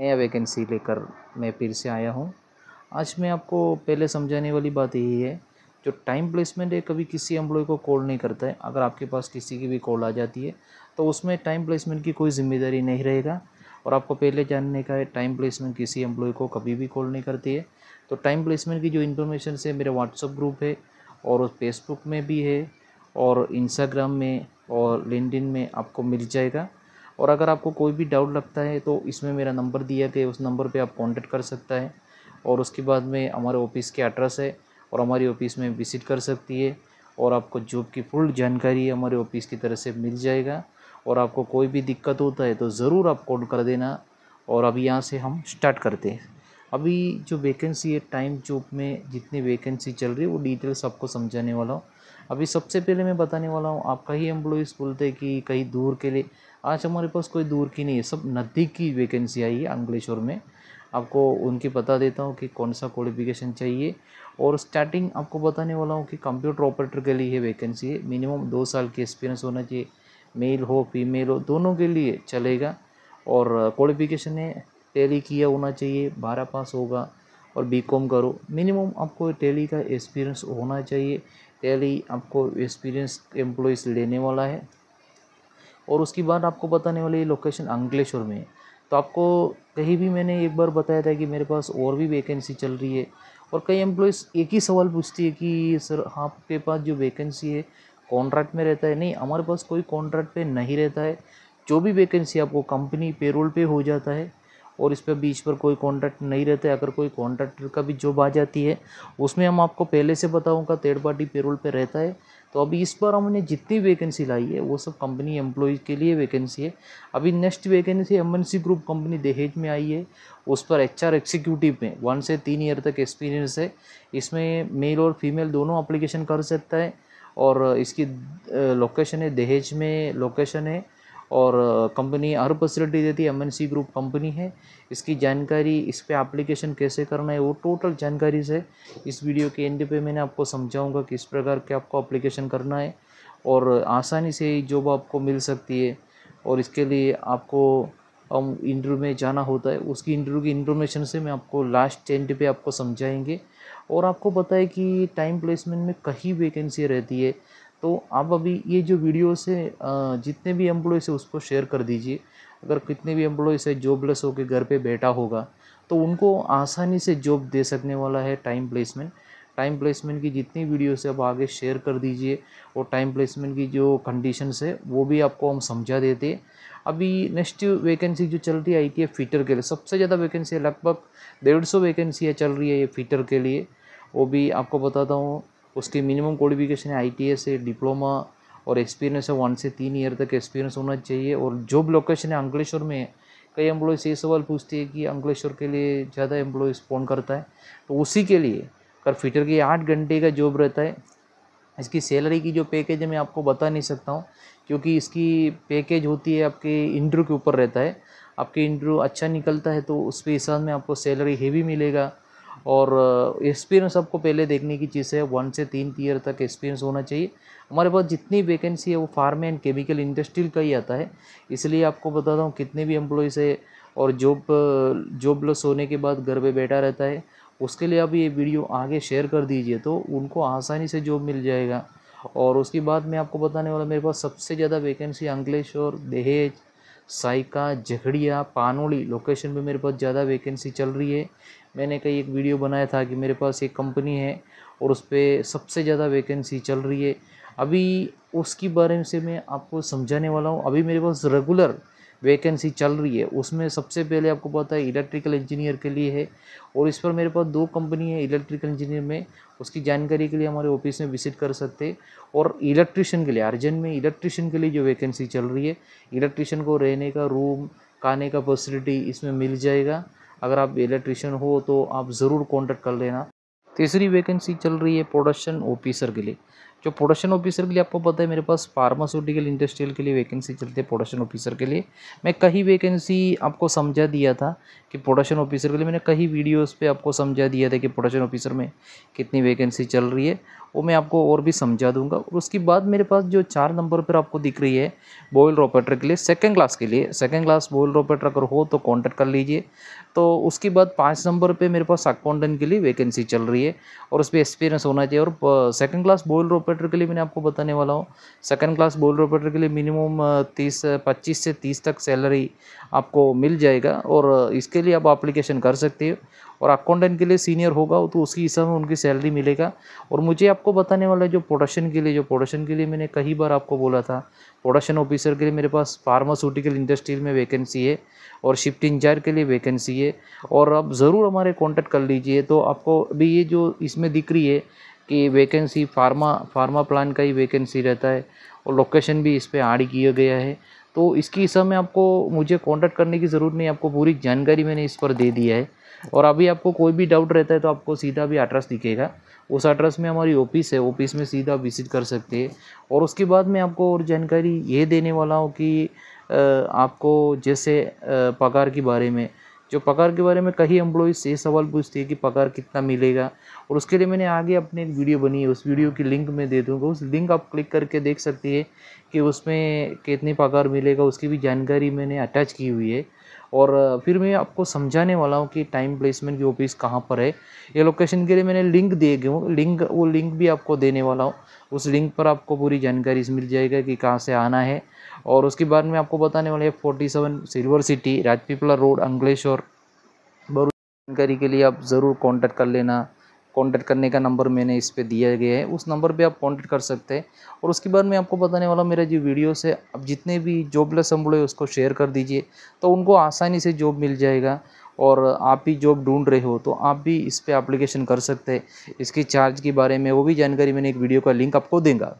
नया वैकेंसी लेकर मैं फिर से आया हूँ आज मैं आपको पहले समझाने वाली बात यही है जो टाइम प्लेसमेंट है कभी किसी एम्प्लॉय को कॉल नहीं करता है अगर आपके पास किसी की भी कॉल आ जाती है तो उसमें टाइम प्लेसमेंट की कोई जिम्मेदारी नहीं रहेगा और आपको पहले जानने का है टाइम प्लेसमेंट किसी एम्प्लॉय को कभी भी कॉल नहीं करती है तो टाइम प्लेसमेंट की जो इन्फॉर्मेशन है मेरा व्हाट्सअप ग्रुप है और फेसबुक में भी है और इंस्टाग्राम में और लिंकडिन में आपको मिल जाएगा और अगर आपको कोई भी डाउट लगता है तो इसमें मेरा नंबर दिया गया उस नंबर पर आप कॉन्टेक्ट कर सकता है और उसके बाद में हमारे ऑफिस के एड्रेस है और हमारी ऑफिस में विज़िट कर सकती है और आपको जॉब की फुल जानकारी हमारे ऑफिस की तरफ से मिल जाएगा और आपको कोई भी दिक्कत होता है तो ज़रूर आप कॉल कर देना और अब यहाँ से हम स्टार्ट करते हैं अभी जो वैकेंसी है टाइम जॉब में जितनी वैकेंसी चल रही है वो डिटेल सबको समझाने वाला हूँ अभी सबसे पहले मैं बताने वाला हूँ आप कहीं एम्प्लॉयज़ बोलते हैं कि कहीं दूर के लिए आज हमारे पास कोई दूर की नहीं है सब नज़दीक की वैकेंसी आई है अंकलेश्वर में आपको उनकी बता देता हूँ कि कौन सा क्वालिफिकेशन चाहिए और स्टार्टिंग आपको बताने वाला हूँ कि कंप्यूटर ऑपरेटर के लिए वैकेंसी है मिनिमम दो साल की एक्सपीरियंस होना चाहिए मेल हो फीमेल हो दोनों के लिए चलेगा और क्वालिफिकेशन है टेली किया होना चाहिए बारह पास होगा और बीकॉम करो मिनिमम आपको टेली का एक्सपीरियंस होना चाहिए टेली आपको एक्सपीरियंस एम्प्लॉज लेने वाला है और उसके बाद आपको बताने वाली लोकेशन अंकलेश्वर में तो आपको कहीं भी मैंने एक बार बताया था कि मेरे पास और भी वैकेंसी चल रही है और कई एम्प्लॉयज़ एक ही सवाल पूछती है कि सर आपके पास जो वैकेंसी है कॉन्ट्रैक्ट में रहता है नहीं हमारे पास कोई कॉन्ट्रैक्ट पे नहीं रहता है जो भी वैकेंसी आपको कंपनी पेरोल पे हो जाता है और इस पर बीच पर कोई कॉन्ट्रैक्ट नहीं है अगर कोई कॉन्ट्रैक्टर का भी जॉब आ जाती है उसमें हम आपको पहले से बताऊँगा थर्ड पार्टी पेरोल पर रहता है तो अभी इस बार हमने जितनी वैकेंसी लाई है वो सब कंपनी एम्प्लॉज के लिए वैकेंसी है अभी next vacancy M group company Dahej में आई है उस पर एचआर एक्सिक्यूटिव में वन से तीन ईयर तक एक्सपीरियंस है इसमें मेल और फीमेल दोनों अप्लीकेशन कर सकता है और इसकी लोकेशन है दहेज में लोकेशन है और कंपनी हर फैसिलिटी देती है एम ग्रुप कंपनी है इसकी जानकारी इस पर एप्लीकेशन कैसे करना है वो टोटल जानकारी से इस वीडियो के एंड पे मैंने आपको समझाऊंगा किस प्रकार के आपको एप्लीकेशन करना है और आसानी से जॉब आपको मिल सकती है और इसके लिए आपको हम इंटरव्यू में जाना होता है उसकी इंटरव्यू की इन्फॉर्मेशन से मैं आपको लास्ट एंड पे आपको समझाएंगे और आपको पता है कि टाइम प्लेसमेंट में कहीं वैकेंसी रहती है तो आप अभी ये जो वीडियो से जितने भी एम्प्लॉयज़ है उसको शेयर कर दीजिए अगर कितने भी एम्प्लॉयज़ है जॉबलेस होकर घर पे बैठा होगा तो उनको आसानी से जॉब दे सकने वाला है टाइम प्लेसमेंट टाइम प्लेसमेंट की जितनी वीडियो है आप आगे शेयर कर दीजिए और टाइम प्लेसमेंट की जो कंडीशंस है वो भी आपको हम समझा देते हैं अभी नेक्स्ट वैकेंसी जो चल रही है आई टी फीटर के लिए सबसे ज़्यादा वैकेंसी है लगभग डेढ़ सौ वैकेंसी है चल रही है ये फीटर के लिए वो भी आपको बताता हूँ उसकी मिनिमम क्वालिफिकेशन है आई से डिप्लोमा और एक्सपीरियंस है वन से तीन ईयर तक एक्सपीरियंस होना चाहिए और जॉब लोकेशन है अंकलेश्वर में कई एम्प्लॉयज़ ये सवाल पूछते हैं कि अंकलेश्वर के लिए ज़्यादा एम्प्लॉयज़ फ़ोन करता है तो उसी के लिए कर फिटर के आठ घंटे का जॉब रहता है इसकी सैलरी की जो पैकेज है मैं आपको बता नहीं सकता हूँ क्योंकि इसकी पैकेज होती है आपके इंटरव्यू के ऊपर रहता है आपके इंटरव्यू अच्छा निकलता है तो उस पर हिसाब में आपको सैलरी हेवी मिलेगा और एक्सपीरियंस आपको पहले देखने की चीज़ है वन से तीन ईयर तक एक्सपीरियंस होना चाहिए हमारे पास जितनी वैकेंसी है वो फार्म एंड केमिकल इंडस्ट्रील का ही आता है इसलिए आपको बताता हूँ कितने भी एम्प्लॉयज़ है और जॉब जॉब लॉस होने के बाद घर पर बैठा रहता है उसके लिए आप ये वीडियो आगे शेयर कर दीजिए तो उनको आसानी से जॉब मिल जाएगा और उसके बाद मैं आपको बताने वाला मेरे पास सबसे ज़्यादा वैकेंसी अंकलेश्वर दहेज साइका झगड़िया पानोली लोकेशन पे मेरे पास ज़्यादा वैकेंसी चल रही है मैंने कई एक वीडियो बनाया था कि मेरे पास एक कंपनी है और उस पर सबसे ज़्यादा वैकेंसी चल रही है अभी उसकी बारे में से मैं आपको समझाने वाला हूँ अभी मेरे पास रेगुलर वैकेंसी चल रही है उसमें सबसे पहले आपको पता है इलेक्ट्रिकल इंजीनियर के लिए है और इस पर मेरे पास दो कंपनी है इलेक्ट्रिकल इंजीनियर में उसकी जानकारी के लिए हमारे ऑफिस में विजिट कर सकते हैं और इलेक्ट्रिशियन के लिए अर्जेंट में इलेक्ट्रिशियन के लिए जो वैकेंसी चल रही है इलेक्ट्रिशियन को रहने का रूम खाने का फैसिलिटी इसमें मिल जाएगा अगर आप इलेक्ट्रिशियन हो तो आप ज़रूर कॉन्टैक्ट कर लेना तीसरी वैकेंसी चल रही है प्रोडक्शन ऑफिसर के लिए जो प्रोडक्शन ऑफिसर के लिए आपको पता है मेरे पास फार्मास्यूटिकल इंडस्ट्रियल के लिए वैकेंसी चलती है प्रोडक्शन ऑफिसर के लिए मैं कई वैकेंसी आपको समझा दिया था कि प्रोडक्शन ऑफिसर के लिए मैंने कई वीडियोस पे आपको समझा दिया था कि प्रोडक्शन ऑफिसर में कितनी वैकेंसी चल रही है वो मैं आपको और भी समझा दूंगा और उसके बाद मेरे पास जो चार नंबर पर आपको दिख रही है बॉयल रोपेटर के लिए सेकेंड क्लास के लिए सेकेंड क्लास बॉयल रोपेटर अगर हो तो कॉन्टैक्ट कर लीजिए तो उसके बाद पाँच नंबर पर मेरे पास अकाउंटेंट के लिए वैकेंसी चल रही है और उस पर एक्सपीरियंस होना चाहिए और सेकेंड क्लास बॉयल रोपेटर ऑपरेटर के लिए मैंने आपको बताने वाला हूँ सेकंड क्लास बोलर ऑपरेटर के लिए मिनिमम तीस पच्चीस से तीस तक सैलरी आपको मिल जाएगा और इसके लिए आप एप्लीकेशन कर सकते हो और अकाउंटेंट के लिए सीनियर होगा तो उसकी हिसाब में उनकी सैलरी मिलेगा और मुझे आपको बताने वाला है जो प्रोडक्शन के लिए जो प्रोडक्शन के लिए मैंने कई बार आपको बोला था प्रोडक्शन ऑफिसर के लिए मेरे पास फार्मास्यूटिकल इंडस्ट्री में वैकेंसी है और शिफ्ट इंचार्ज के लिए वैकेंसी है और आप ज़रूर हमारे कॉन्टैक्ट कर लीजिए तो आपको अभी ये जो इसमें दिख रही है कि वैकेंसी फार्मा फार्मा प्लान का ही वैकेंसी रहता है और लोकेशन भी इस पर ऐड किया गया है तो इसकी इस समय आपको मुझे कॉन्टैक्ट करने की ज़रूरत नहीं आपको पूरी जानकारी मैंने इस पर दे दिया है और अभी आपको कोई भी डाउट रहता है तो आपको सीधा भी एड्रेस दिखेगा उस एड्रेस में हमारी ऑफिस है ऑफिस में सीधा विजिट कर सकते हैं और उसके बाद मैं आपको और जानकारी ये देने वाला हूँ कि आपको जैसे पगार के बारे में जो पगार के बारे में कई एम्प्लॉय से सवाल पूछती है कि पगार कितना मिलेगा और उसके लिए मैंने आगे अपने एक वीडियो बनी है उस वीडियो की लिंक मैं दे दूँगा उस लिंक आप क्लिक करके देख सकती है कि उसमें कितनी पगार मिलेगा उसकी भी जानकारी मैंने अटैच की हुई है और फिर मैं आपको समझाने वाला हूँ कि टाइम प्लेसमेंट की ऑफिस कहाँ पर है ये लोकेशन के लिए मैंने लिंक दिए गए हूँ लिंक वो लिंक भी आपको देने वाला हूँ उस लिंक पर आपको पूरी जानकारी मिल जाएगा कि कहाँ से आना है और उसके बाद में आपको बताने वाला है forty seven silver city Rajpipla road Ankleshwar जानकारी के लिए आप ज़रूर कॉन्टैक्ट कर लेना कॉन्टैक्ट करने का नंबर मैंने इस पर दिया गया है उस नंबर पर आप कॉन्टैक्ट कर सकते हैं और उसके बाद मैं आपको बताने वाला मेरा जो वीडियोस है आप जितने भी जॉबलेस एम्प्लॉय उसको शेयर कर दीजिए तो उनको आसानी से जॉब मिल जाएगा और आप भी जॉब ढूंढ रहे हो तो आप भी इस पर अप्लीकेशन कर सकते हैं इसकी चार्ज के बारे में वो भी जानकारी मैंने एक वीडियो का लिंक आपको देंगे